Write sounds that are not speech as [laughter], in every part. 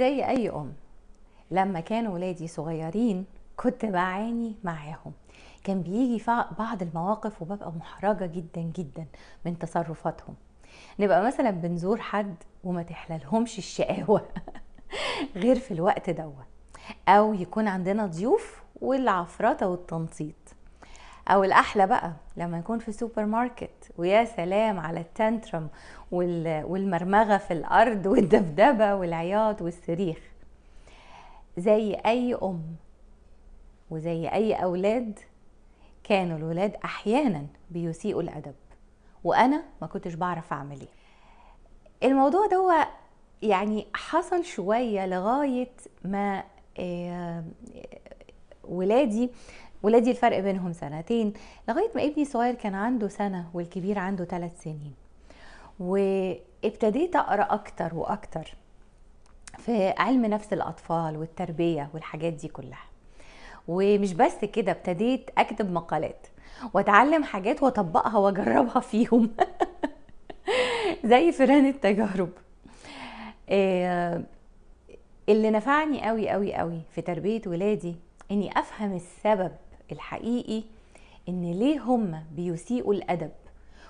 زي اي ام لما كانوا ولادي صغيرين كنت بعاني معاهم كان بيجي بعض المواقف وببقى محرجه جدا جدا من تصرفاتهم نبقى مثلا بنزور حد وما تحللهمش الشقاوه [laughs] غير في الوقت دوت او يكون عندنا ضيوف والعفرطه والتنطيط او الاحلى بقى لما يكون في سوبر ماركت ويا سلام على التانترم والمرمغه في الارض والدبدبه والعياط والصريخ زي اي ام وزي اي اولاد كانوا الولاد احيانا بيسيئوا الادب وانا ما كنتش بعرف اعمل ايه الموضوع ده يعني حصل شويه لغايه ما آه، ولادي ولادي الفرق بينهم سنتين لغاية ما ابني الصغير كان عنده سنة والكبير عنده ثلاث سنين وابتديت أقرأ أكتر وأكتر في علم نفس الأطفال والتربية والحاجات دي كلها ومش بس كده ابتديت أكتب مقالات وأتعلم حاجات وأطبقها وأجربها فيهم [laughs] زي فران التجارب آه، اللي نفعني قوي قوي قوي في تربية ولادي اني افهم السبب الحقيقي ان ليه هم بيسيئوا الادب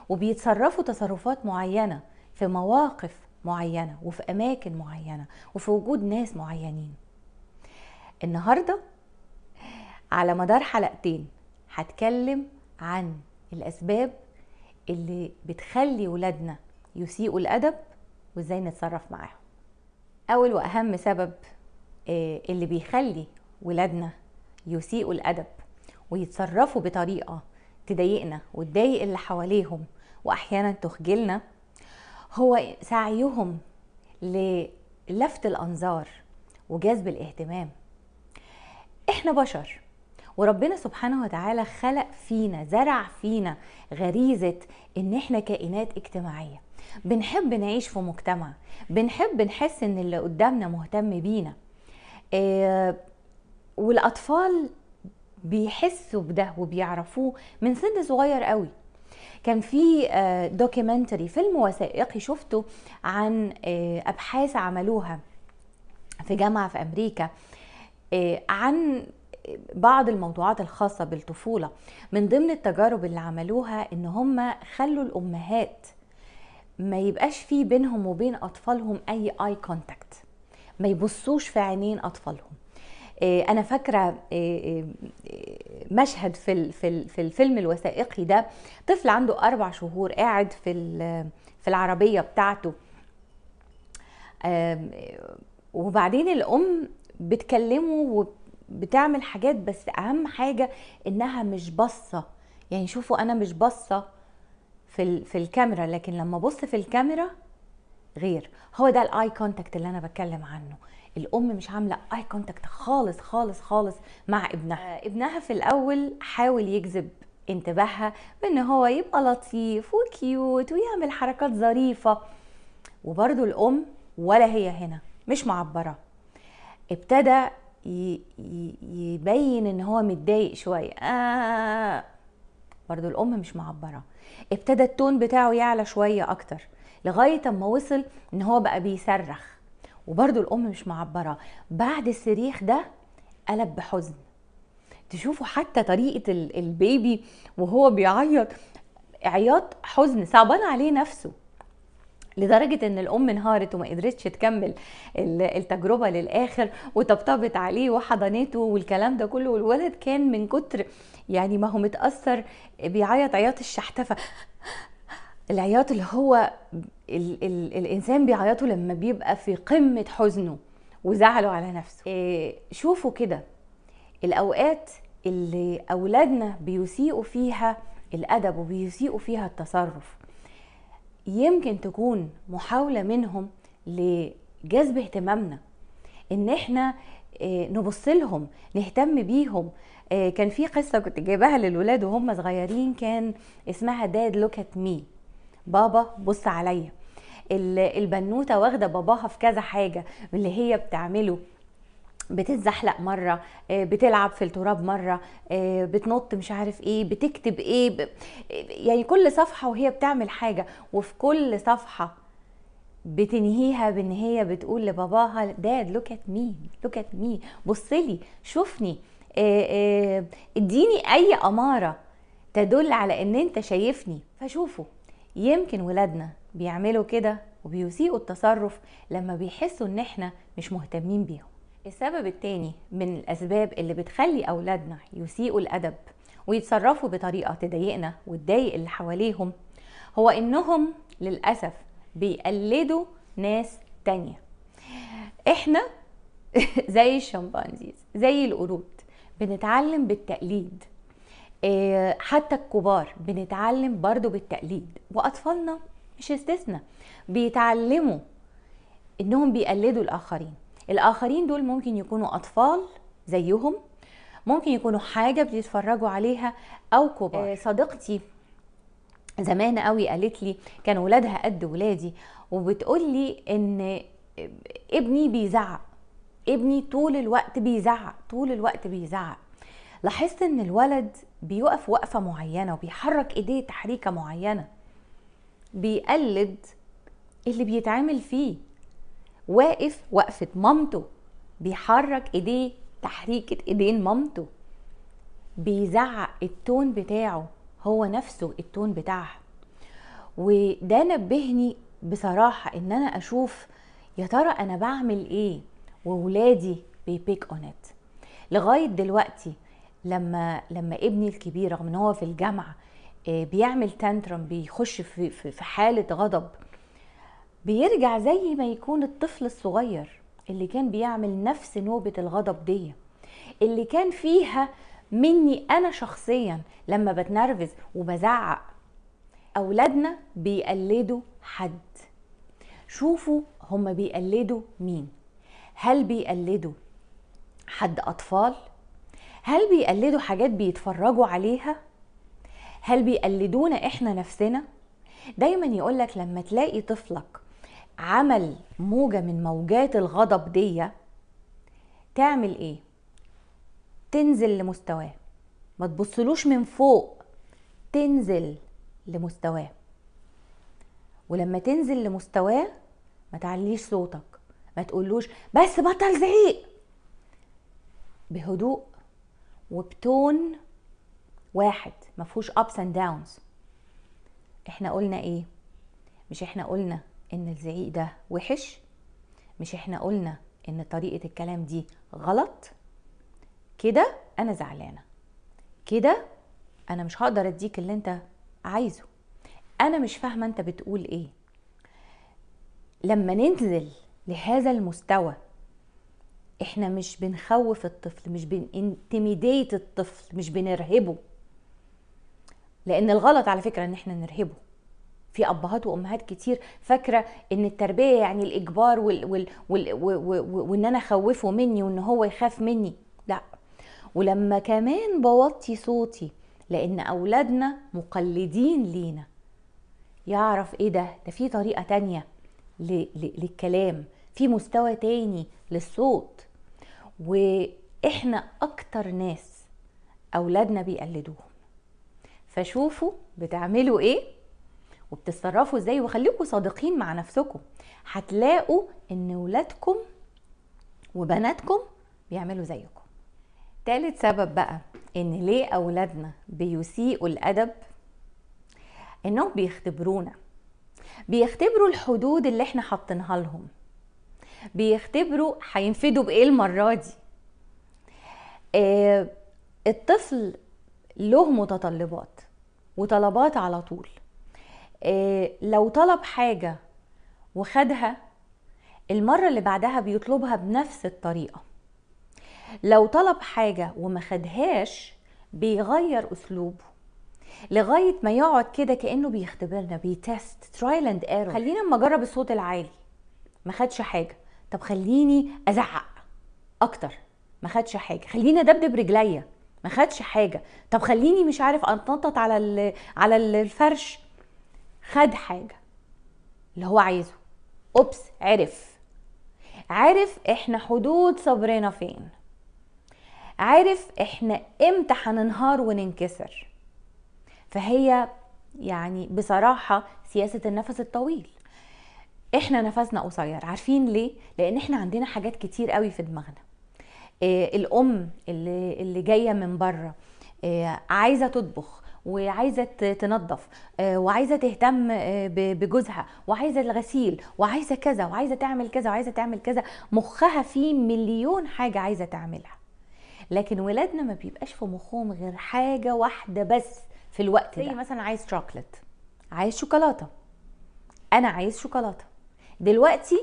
وبيتصرفوا تصرفات معينه في مواقف معينه وفي اماكن معينه وفي وجود ناس معينين النهارده على مدار حلقتين هتكلم عن الاسباب اللي بتخلي ولادنا يسيئوا الادب وازاي نتصرف معاهم اول واهم سبب آه، اللي بيخلي ولادنا يسيئوا الادب ويتصرفوا بطريقه تضايقنا وتضايق اللي حواليهم واحيانا تخجلنا هو سعيهم للفت الانظار وجذب الاهتمام احنا بشر وربنا سبحانه وتعالى خلق فينا زرع فينا غريزه ان احنا كائنات اجتماعيه بنحب نعيش في مجتمع بنحب نحس ان اللي قدامنا مهتم بينا آه والاطفال بيحسوا بده وبيعرفوه من سن صغير قوي كان في دوكيومنتري آه، فيلم وثائقي شفته عن آه، ابحاث عملوها في جامعه في امريكا آه، عن بعض الموضوعات الخاصة بالطفولة من ضمن التجارب اللي عملوها ان هم خلوا الامهات ما يبقاش في بينهم وبين اطفالهم اي اي كونتاكت ما يبصوش في عينين اطفالهم إيه، انا فاكره إيه، إيه، مشهد في في الفيلم الوثائقي ده طفل عنده اربع شهور قاعد في في العربيه بتاعته وبعدين الام بتكلمه وبتعمل حاجات بس اهم حاجه انها مش باصه يعني شوفوا انا مش باصه في في الكاميرا لكن لما ابص في الكاميرا غير هو ده الاي كونتاكت اللي انا بتكلم عنه الام مش عامله اي كونتاكت خالص خالص خالص مع ابنها ابنها في الاول حاول يجذب انتباهها بان هو يبقى لطيف وكيوت ويعمل حركات ظريفه وبرده الام ولا هي هنا مش معبره ابتدى يبين ان هو متضايق شويه آه برضو الام مش معبره ابتدى التون بتاعه يعلى شويه اكتر لغايه اما وصل ان هو بقى بيصرخ وبرده الام مش معبره بعد الصريخ ده قلب بحزن تشوفوا حتى طريقه البيبي وهو بيعيط عياط حزن صعبان عليه نفسه لدرجة ان الام انهارت وما قدرتش تكمل التجربة للاخر وطبطبت عليه وحضنته والكلام ده كله والولد كان من كتر يعني ما هو متأثر بيعيط عياط الشحتفة العياط اللي هو ال ال الانسان بيعيطه لما بيبقى في قمه حزنه وزعله على نفسه إيه شوفوا كده الاوقات اللي اولادنا بيسيئوا فيها الادب وبيسيئوا فيها التصرف يمكن تكون محاوله منهم لجذب اهتمامنا ان احنا آه، نبص لهم نهتم بيهم آه، كان في قصه كنت جايباها للولاد وهم صغيرين كان اسمها داد لوك ات مي بابا بص عليا البنوته واخده باباها في كذا حاجه من اللي هي بتعمله بتتزحلق مره آه، بتلعب في التراب مره آه، بتنط مش عارف ايه بتكتب ايه ب... يعني كل صفحه وهي بتعمل حاجه وفي كل صفحه بتنهيها بان هي بتقول لباباها داد لوك ات مي لوك ات مي بصلي شوفني آه، اديني اي اماره تدل على ان انت شايفني فشوفه يمكن ولادنا بيعملوا كده وبيسيئوا التصرف لما بيحسوا ان احنا مش مهتمين بيهم السبب التاني من الاسباب اللي بتخلي اولادنا يسيئوا الادب ويتصرفوا بطريقه تضايقنا وتضايق اللي حواليهم هو انهم للاسف بيقلدوا ناس تانية احنا [laughs] زي الشمبانزيز زي القرود بنتعلم بالتقليد آه، حتى الكبار بنتعلم برضو بالتقليد وأطفالنا مش استثناء بيتعلموا إنهم بيقلدوا الآخرين الآخرين دول ممكن يكونوا أطفال زيهم ممكن يكونوا حاجة بيتفرجوا عليها أو كبار آه، صديقتي زمان قوي قالت لي كان ولادها قد ولادي وبتقول لي ان ابني بيزعق ابني طول الوقت بيزعق طول الوقت بيزعق لاحظت ان الولد بيقف وقفه معينه وبيحرك ايديه تحريكه معينه بيقلد اللي بيتعامل فيه واقف وقفه مامته بيحرك ايديه تحريكه ايدين مامته بيزعق التون بتاعه هو نفسه التون بتاعها وده نبهني بصراحه ان انا اشوف يا ترى انا بعمل ايه وولادي بيبيك اون ات لغايه دلوقتي لما لما ابني الكبير رغم ان هو في الجامعه آه، بيعمل تانترم بيخش في في حاله غضب بيرجع زي ما يكون الطفل الصغير اللي كان بيعمل نفس نوبه الغضب دي اللي كان فيها مني انا شخصيا لما بتنرفز وبزعق اولادنا بيقلدوا حد شوفوا هما بيقلدوا مين هل بيقلدوا حد اطفال هل بيقلدوا حاجات بيتفرجوا عليها هل بيقلدونا احنا نفسنا دايما يقولك لما تلاقي طفلك عمل موجة من موجات الغضب دي تعمل ايه تنزل لمستواه ما تبصلوش من فوق تنزل لمستواه ولما تنزل لمستواه ما تعليش صوتك ما تقولوش بس بطل زعيق بهدوء وبتون واحد ما فيهوش ابس اند داونز احنا قلنا ايه مش احنا قلنا ان الزعيق ده وحش مش احنا قلنا ان طريقه الكلام دي غلط كده انا زعلانه كده انا مش هقدر اديك اللي انت عايزه انا مش فاهمه انت بتقول ايه لما ننزل لهذا المستوى احنا مش بنخوف الطفل مش بننتميديت الطفل مش بنرهبه لان الغلط على فكره ان احنا نرهبه في ابهات وامهات كتير فاكره ان التربيه يعني الاجبار وال وال وال وان انا اخوفه مني وان هو يخاف مني لا ولما كمان بوطي صوتي لان اولادنا مقلدين لينا يعرف ايه ده ده في طريقه تانية للكلام في مستوى تاني للصوت واحنا اكتر ناس اولادنا بيقلدوهم فشوفوا بتعملوا ايه وبتتصرفوا ازاي وخليكم صادقين مع نفسكم هتلاقوا ان ولادكم وبناتكم بيعملوا زيكم تالت سبب بقى ان ليه اولادنا بيسيئوا الادب انهم بيختبرونا بيختبروا الحدود اللي احنا حاطينها لهم بيختبروا هينفدوا بايه المره دي آه الطفل له متطلبات وطلبات على طول آه لو طلب حاجه وخدها المره اللي بعدها بيطلبها بنفس الطريقه لو طلب حاجه وما خدهاش بيغير اسلوبه لغايه ما يقعد كده كانه بيختبرنا بيتست ترايل اند ايرور خلينا اما اجرب الصوت العالي ما خدش حاجه طب خليني ازعق اكتر ما خدش حاجه خليني ادبدب رجليا ما خدش حاجه طب خليني مش عارف انطط على على الفرش خد حاجه اللي هو عايزه اوبس عرف عارف احنا حدود صبرنا فين عارف احنا امتى هننهار وننكسر فهي يعني بصراحه سياسه النفس الطويل احنا نفسنا قصير عارفين ليه لان احنا عندنا حاجات كتير قوي في دماغنا إيه الام اللي اللي جايه من بره إيه عايزه تطبخ وعايزه تنظف إيه وعايزه تهتم إيه بجوزها وعايزه الغسيل وعايزه كذا وعايزه تعمل كذا وعايزه تعمل كذا مخها فيه مليون حاجه عايزه تعملها لكن ولادنا ما بيبقاش في مخهم غير حاجه واحده بس في الوقت ده مثلا عايز شوكولاته عايز شوكولاته انا عايز شوكولاته دلوقتي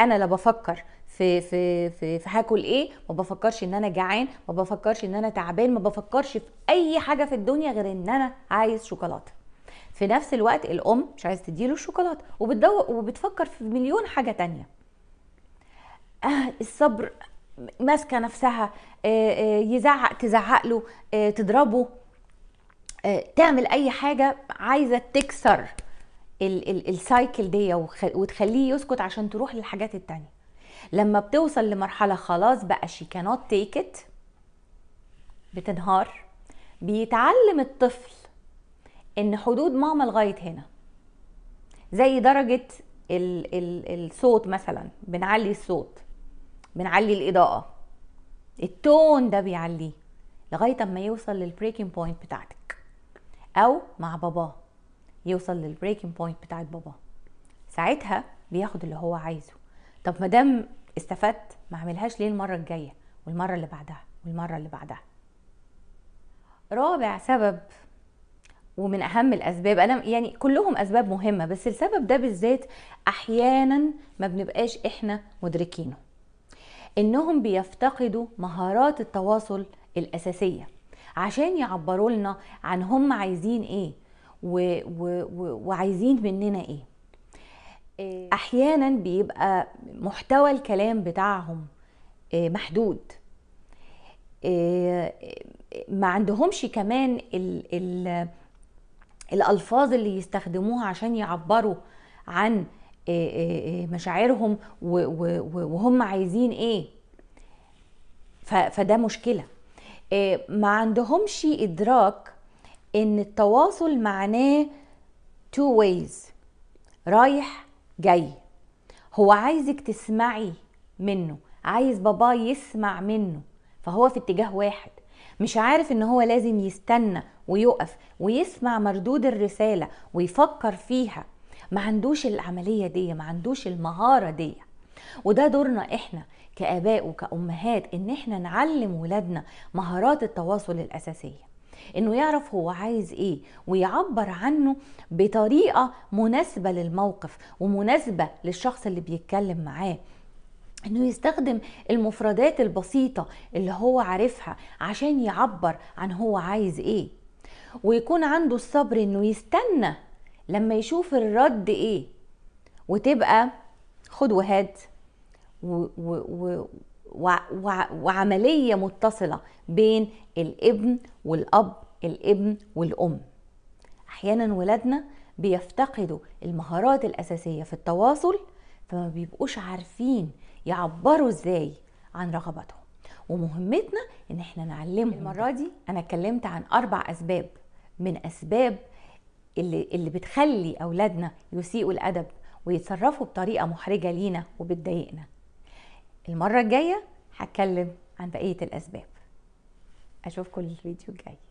انا لا بفكر في في في في هاكل ايه ما بفكرش ان انا جعان ما بفكرش ان انا تعبان ما بفكرش في اي حاجه في الدنيا غير ان انا عايز شوكولاته في نفس الوقت الام مش عايز تديله الشوكولاته وبتدور وبتفكر في مليون حاجه تانية آه الصبر ماسكه نفسها آه آه يزعق تزعق له آه تضربه آه تعمل اي حاجه عايزه تكسر السايكل دي وتخليه يسكت عشان تروح للحاجات التانية لما بتوصل لمرحله خلاص بقى شي كانوت تيك بتنهار بيتعلم الطفل ان حدود ماما لغايه هنا زي درجه الـ الـ الصوت مثلا بنعلي الصوت بنعلي الاضاءه التون ده بيعليه لغايه اما يوصل للبريكنج بوينت بتاعتك او مع باباه يوصل للبريكنج بوينت بتاعت بابا ساعتها بياخد اللي هو عايزه طب ما دام استفدت ما اعملهاش ليه المره الجايه والمره اللي بعدها والمره اللي بعدها رابع سبب ومن اهم الاسباب انا يعني كلهم اسباب مهمه بس السبب ده بالذات احيانا ما بنبقاش احنا مدركينه انهم بيفتقدوا مهارات التواصل الاساسيه عشان يعبروا لنا عن هم عايزين ايه و و و وعايزين مننا ايه, إيه؟ احيانا بيبقى محتوى الكلام بتاعهم آه، محدود آه، ما عندهمش كمان ال ال الالفاظ اللي يستخدموها عشان يعبروا عن آه، مشاعرهم وهم عايزين ايه فده مشكله ما عندهمش ادراك ان التواصل معناه تو ways رايح جاي هو عايزك تسمعي منه عايز بابا يسمع منه فهو في اتجاه واحد مش عارف ان هو لازم يستنى ويقف ويسمع مردود الرساله ويفكر فيها ما عندوش العمليه دي ما عندوش المهاره دي وده دورنا احنا كاباء وكامهات ان احنا نعلم ولادنا مهارات التواصل الاساسيه انه يعرف هو عايز ايه ويعبر عنه بطريقه مناسبه للموقف ومناسبه للشخص اللي بيتكلم معاه انه يستخدم المفردات البسيطه اللي هو عارفها عشان يعبر عن هو عايز ايه ويكون عنده الصبر انه يستنى لما يشوف الرد ايه وتبقى خد وهات و... وعملية متصلة بين الابن والأب الابن والأم أحيانا ولادنا بيفتقدوا المهارات الأساسية في التواصل فما بيبقوش عارفين يعبروا ازاي عن رغباتهم ومهمتنا ان احنا نعلمهم المرة دي انا اتكلمت عن اربع اسباب من اسباب اللي, اللي بتخلي اولادنا يسيئوا الادب ويتصرفوا بطريقة محرجة لينا وبتضايقنا المرة الجاية هتكلم عن بقية الأسباب أشوفكم الفيديو الجاي